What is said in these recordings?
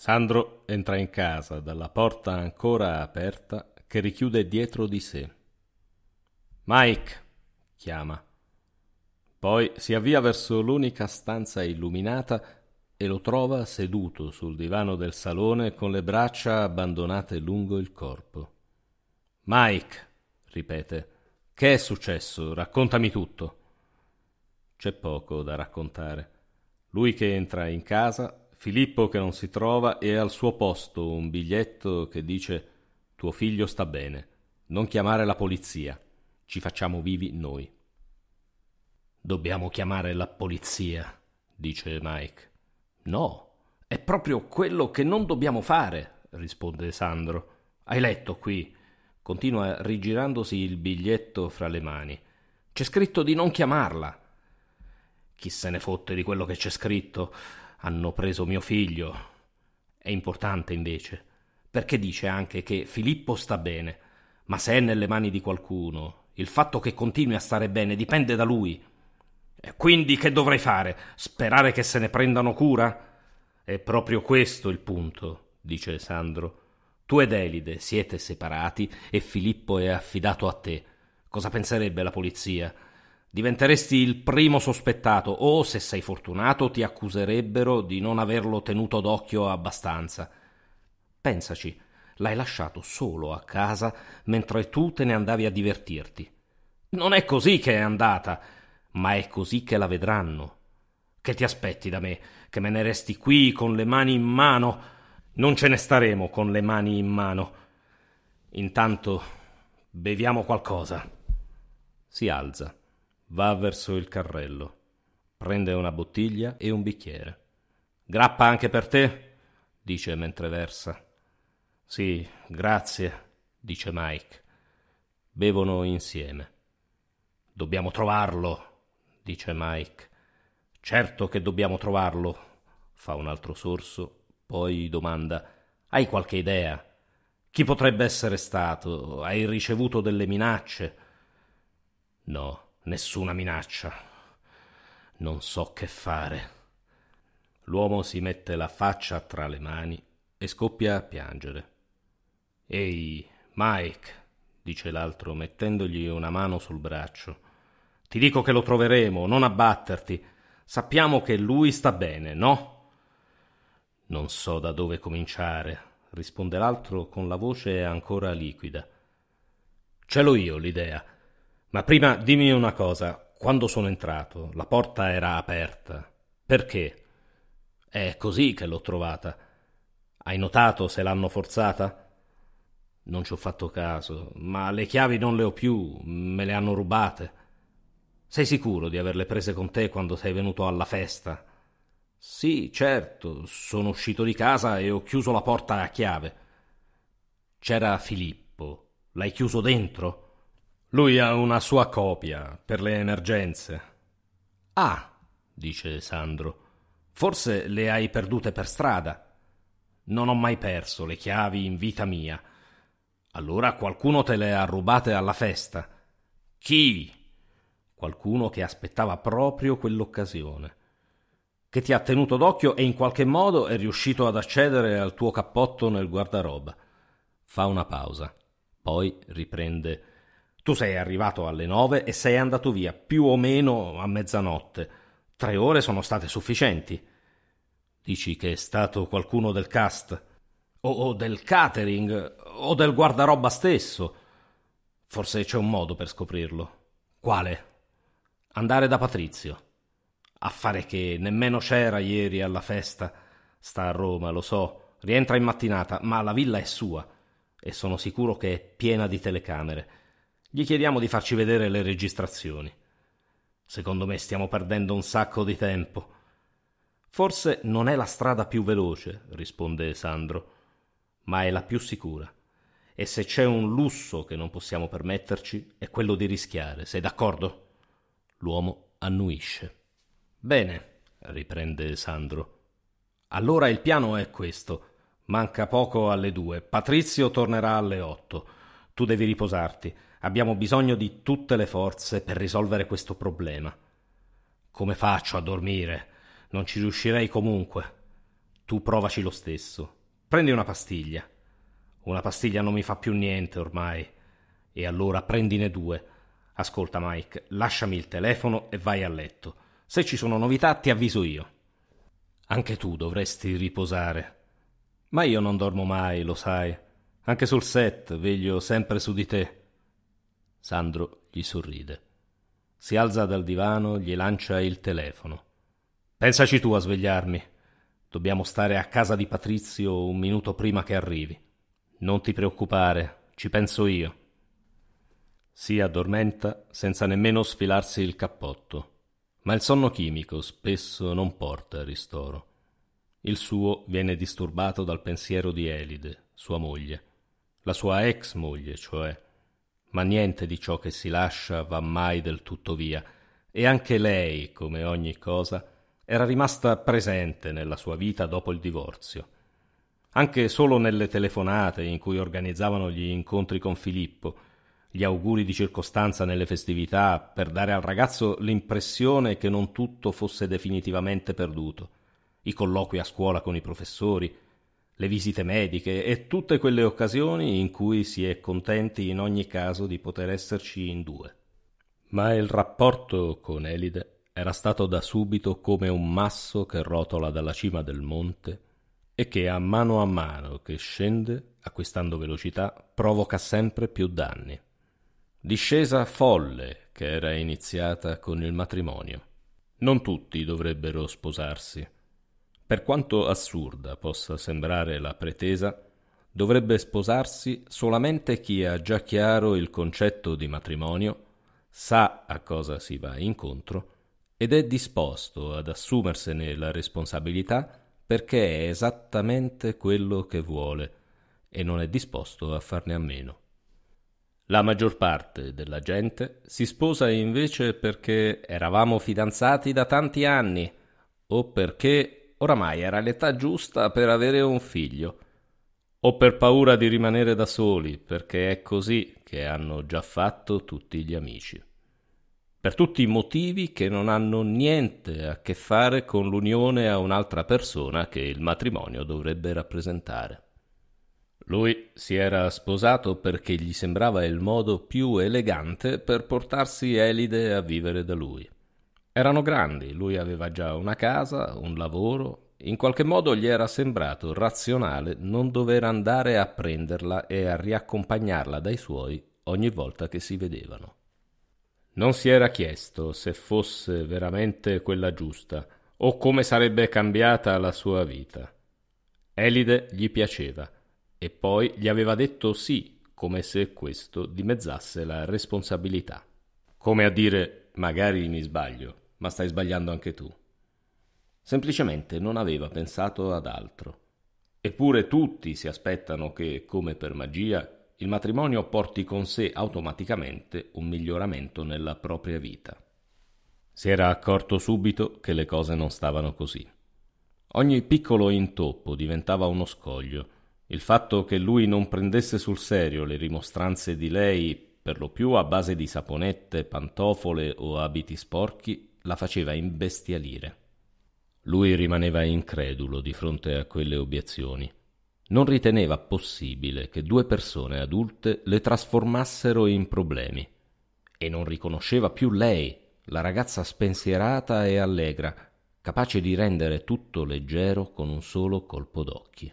Sandro entra in casa dalla porta ancora aperta che richiude dietro di sé. Mike chiama. Poi si avvia verso l'unica stanza illuminata e lo trova seduto sul divano del salone con le braccia abbandonate lungo il corpo. Mike, ripete, che è successo? Raccontami tutto. C'è poco da raccontare. Lui che entra in casa Filippo che non si trova e al suo posto un biglietto che dice tuo figlio sta bene, non chiamare la polizia, ci facciamo vivi noi. Dobbiamo chiamare la polizia, dice Mike. No, è proprio quello che non dobbiamo fare, risponde Sandro. Hai letto qui. Continua rigirandosi il biglietto fra le mani. C'è scritto di non chiamarla. Chi se ne fotte di quello che c'è scritto? hanno preso mio figlio. È importante invece, perché dice anche che Filippo sta bene, ma se è nelle mani di qualcuno, il fatto che continui a stare bene dipende da lui. E quindi che dovrei fare? Sperare che se ne prendano cura? È proprio questo il punto, dice Sandro. Tu ed Elide siete separati e Filippo è affidato a te. Cosa penserebbe la polizia? Diventeresti il primo sospettato o, se sei fortunato, ti accuserebbero di non averlo tenuto d'occhio abbastanza. Pensaci, l'hai lasciato solo a casa mentre tu te ne andavi a divertirti. Non è così che è andata, ma è così che la vedranno. Che ti aspetti da me? Che me ne resti qui con le mani in mano? Non ce ne staremo con le mani in mano. Intanto beviamo qualcosa. Si alza Va verso il carrello. Prende una bottiglia e un bicchiere. Grappa anche per te? dice mentre versa. Sì, grazie, dice Mike. Bevono insieme. Dobbiamo trovarlo, dice Mike. Certo che dobbiamo trovarlo, fa un altro sorso, poi domanda Hai qualche idea? Chi potrebbe essere stato? Hai ricevuto delle minacce? No nessuna minaccia. Non so che fare. L'uomo si mette la faccia tra le mani e scoppia a piangere. Ehi, Mike, dice l'altro mettendogli una mano sul braccio. Ti dico che lo troveremo, non abbatterti. Sappiamo che lui sta bene, no? Non so da dove cominciare, risponde l'altro con la voce ancora liquida. Ce l'ho io l'idea. Ma prima dimmi una cosa, quando sono entrato la porta era aperta. Perché? È così che l'ho trovata. Hai notato se l'hanno forzata? Non ci ho fatto caso, ma le chiavi non le ho più, me le hanno rubate. Sei sicuro di averle prese con te quando sei venuto alla festa? Sì, certo, sono uscito di casa e ho chiuso la porta a chiave. C'era Filippo. L'hai chiuso dentro? Lui ha una sua copia per le emergenze. Ah, dice Sandro, forse le hai perdute per strada. Non ho mai perso le chiavi in vita mia. Allora qualcuno te le ha rubate alla festa. Chi? Qualcuno che aspettava proprio quell'occasione. Che ti ha tenuto d'occhio e in qualche modo è riuscito ad accedere al tuo cappotto nel guardaroba. Fa una pausa, poi riprende tu sei arrivato alle nove e sei andato via più o meno a mezzanotte. Tre ore sono state sufficienti. Dici che è stato qualcuno del cast? O, o del catering? O del guardaroba stesso? Forse c'è un modo per scoprirlo. Quale? Andare da Patrizio. Affare che nemmeno c'era ieri alla festa. Sta a Roma, lo so. Rientra in mattinata, ma la villa è sua. E sono sicuro che è piena di telecamere gli chiediamo di farci vedere le registrazioni. Secondo me stiamo perdendo un sacco di tempo. Forse non è la strada più veloce, risponde Sandro, ma è la più sicura. E se c'è un lusso che non possiamo permetterci è quello di rischiare, sei d'accordo? L'uomo annuisce. Bene, riprende Sandro. Allora il piano è questo. Manca poco alle due. Patrizio tornerà alle otto. Tu devi riposarti. Abbiamo bisogno di tutte le forze per risolvere questo problema. Come faccio a dormire? Non ci riuscirei comunque. Tu provaci lo stesso. Prendi una pastiglia. Una pastiglia non mi fa più niente ormai. E allora prendine due. Ascolta Mike, lasciami il telefono e vai a letto. Se ci sono novità ti avviso io. Anche tu dovresti riposare. Ma io non dormo mai, lo sai. Anche sul set veglio sempre su di te. Sandro gli sorride. Si alza dal divano, gli lancia il telefono. Pensaci tu a svegliarmi. Dobbiamo stare a casa di Patrizio un minuto prima che arrivi. Non ti preoccupare, ci penso io. Si addormenta senza nemmeno sfilarsi il cappotto. Ma il sonno chimico spesso non porta ristoro. Il suo viene disturbato dal pensiero di Elide, sua moglie la sua ex moglie, cioè. Ma niente di ciò che si lascia va mai del tutto via, e anche lei, come ogni cosa, era rimasta presente nella sua vita dopo il divorzio. Anche solo nelle telefonate in cui organizzavano gli incontri con Filippo, gli auguri di circostanza nelle festività per dare al ragazzo l'impressione che non tutto fosse definitivamente perduto, i colloqui a scuola con i professori, le visite mediche e tutte quelle occasioni in cui si è contenti in ogni caso di poter esserci in due. Ma il rapporto con Elide era stato da subito come un masso che rotola dalla cima del monte e che a mano a mano che scende, acquistando velocità, provoca sempre più danni. Discesa folle che era iniziata con il matrimonio. Non tutti dovrebbero sposarsi per quanto assurda possa sembrare la pretesa, dovrebbe sposarsi solamente chi ha già chiaro il concetto di matrimonio, sa a cosa si va incontro ed è disposto ad assumersene la responsabilità perché è esattamente quello che vuole e non è disposto a farne a meno. La maggior parte della gente si sposa invece perché eravamo fidanzati da tanti anni o perché oramai era l'età giusta per avere un figlio, o per paura di rimanere da soli, perché è così che hanno già fatto tutti gli amici. Per tutti i motivi che non hanno niente a che fare con l'unione a un'altra persona che il matrimonio dovrebbe rappresentare. Lui si era sposato perché gli sembrava il modo più elegante per portarsi Elide a vivere da lui. Erano grandi, lui aveva già una casa, un lavoro. In qualche modo gli era sembrato razionale non dover andare a prenderla e a riaccompagnarla dai suoi ogni volta che si vedevano. Non si era chiesto se fosse veramente quella giusta o come sarebbe cambiata la sua vita. Elide gli piaceva e poi gli aveva detto sì, come se questo dimezzasse la responsabilità. Come a dire, magari mi sbaglio ma stai sbagliando anche tu. Semplicemente non aveva pensato ad altro. Eppure tutti si aspettano che, come per magia, il matrimonio porti con sé automaticamente un miglioramento nella propria vita. Si era accorto subito che le cose non stavano così. Ogni piccolo intoppo diventava uno scoglio. Il fatto che lui non prendesse sul serio le rimostranze di lei, per lo più a base di saponette, pantofole o abiti sporchi, la faceva imbestialire. Lui rimaneva incredulo di fronte a quelle obiezioni. Non riteneva possibile che due persone adulte le trasformassero in problemi. E non riconosceva più lei, la ragazza spensierata e allegra, capace di rendere tutto leggero con un solo colpo d'occhi.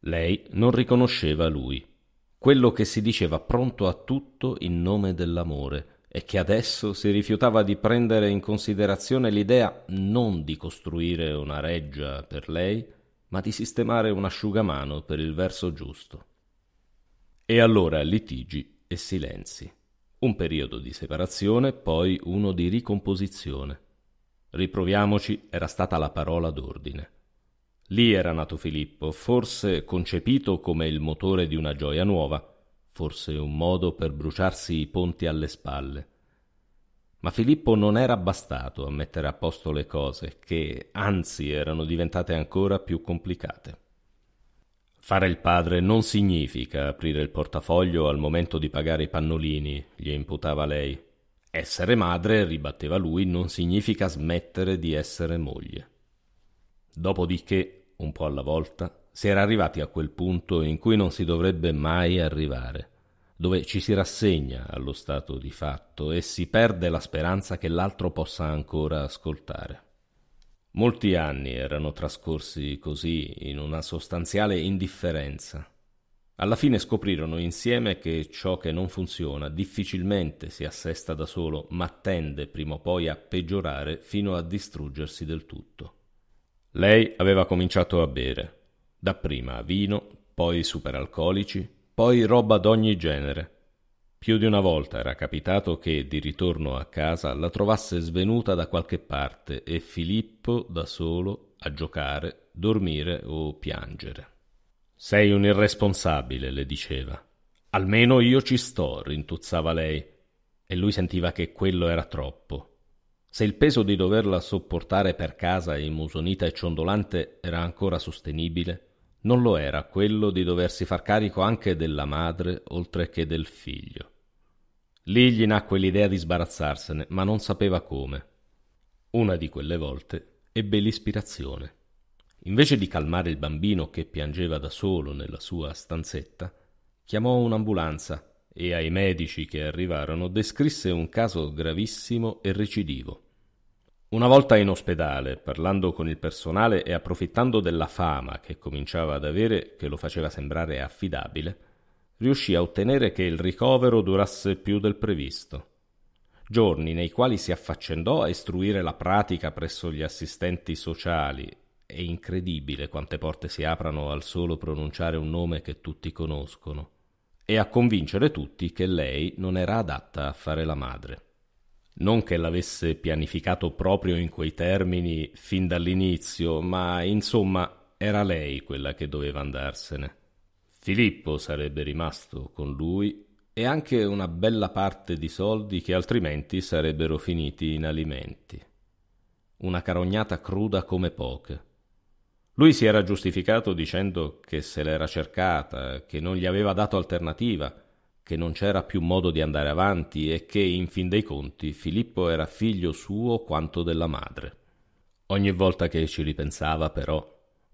Lei non riconosceva lui, quello che si diceva pronto a tutto in nome dell'amore, e che adesso si rifiutava di prendere in considerazione l'idea non di costruire una reggia per lei, ma di sistemare un asciugamano per il verso giusto. E allora litigi e silenzi. Un periodo di separazione, poi uno di ricomposizione. Riproviamoci era stata la parola d'ordine. Lì era nato Filippo, forse concepito come il motore di una gioia nuova, forse un modo per bruciarsi i ponti alle spalle. Ma Filippo non era bastato a mettere a posto le cose, che anzi erano diventate ancora più complicate. Fare il padre non significa aprire il portafoglio al momento di pagare i pannolini, gli imputava lei. Essere madre, ribatteva lui, non significa smettere di essere moglie. Dopodiché, un po' alla volta, si era arrivati a quel punto in cui non si dovrebbe mai arrivare, dove ci si rassegna allo stato di fatto e si perde la speranza che l'altro possa ancora ascoltare. Molti anni erano trascorsi così in una sostanziale indifferenza. Alla fine scoprirono insieme che ciò che non funziona difficilmente si assesta da solo, ma tende prima o poi a peggiorare fino a distruggersi del tutto. Lei aveva cominciato a bere. Dapprima vino, poi superalcolici, poi roba d'ogni genere. Più di una volta era capitato che di ritorno a casa la trovasse svenuta da qualche parte e Filippo da solo a giocare, dormire o piangere. Sei un irresponsabile, le diceva. Almeno io ci sto, rintuzzava lei, e lui sentiva che quello era troppo. Se il peso di doverla sopportare per casa immusonita e ciondolante era ancora sostenibile, non lo era quello di doversi far carico anche della madre oltre che del figlio. Lì gli nacque l'idea di sbarazzarsene, ma non sapeva come. Una di quelle volte ebbe l'ispirazione. Invece di calmare il bambino che piangeva da solo nella sua stanzetta, chiamò un'ambulanza e ai medici che arrivarono descrisse un caso gravissimo e recidivo. Una volta in ospedale, parlando con il personale e approfittando della fama che cominciava ad avere, che lo faceva sembrare affidabile, riuscì a ottenere che il ricovero durasse più del previsto. Giorni nei quali si affaccendò a istruire la pratica presso gli assistenti sociali. È incredibile quante porte si aprano al solo pronunciare un nome che tutti conoscono, e a convincere tutti che lei non era adatta a fare la madre non che l'avesse pianificato proprio in quei termini fin dall'inizio, ma insomma era lei quella che doveva andarsene. Filippo sarebbe rimasto con lui e anche una bella parte di soldi che altrimenti sarebbero finiti in alimenti. Una carognata cruda come poche. Lui si era giustificato dicendo che se l'era cercata, che non gli aveva dato alternativa, che non c'era più modo di andare avanti e che, in fin dei conti, Filippo era figlio suo quanto della madre. Ogni volta che ci ripensava, però,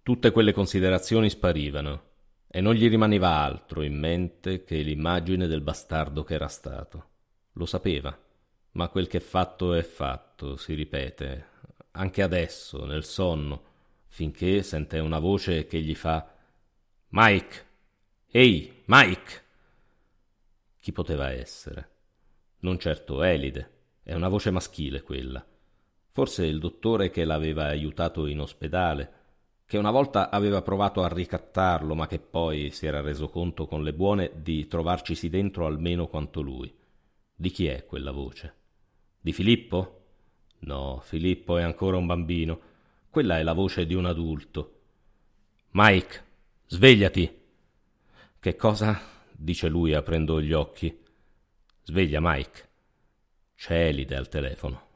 tutte quelle considerazioni sparivano e non gli rimaneva altro in mente che l'immagine del bastardo che era stato. Lo sapeva, ma quel che è fatto è fatto, si ripete, anche adesso, nel sonno, finché sente una voce che gli fa Mike, ehi, Mike. Chi poteva essere? Non certo Elide, è una voce maschile quella. Forse il dottore che l'aveva aiutato in ospedale, che una volta aveva provato a ricattarlo, ma che poi si era reso conto con le buone di trovarcisi dentro almeno quanto lui. Di chi è quella voce? Di Filippo? No, Filippo è ancora un bambino. Quella è la voce di un adulto. Mike, svegliati! Che cosa? dice lui aprendo gli occhi. Sveglia Mike. C'è Elide al telefono.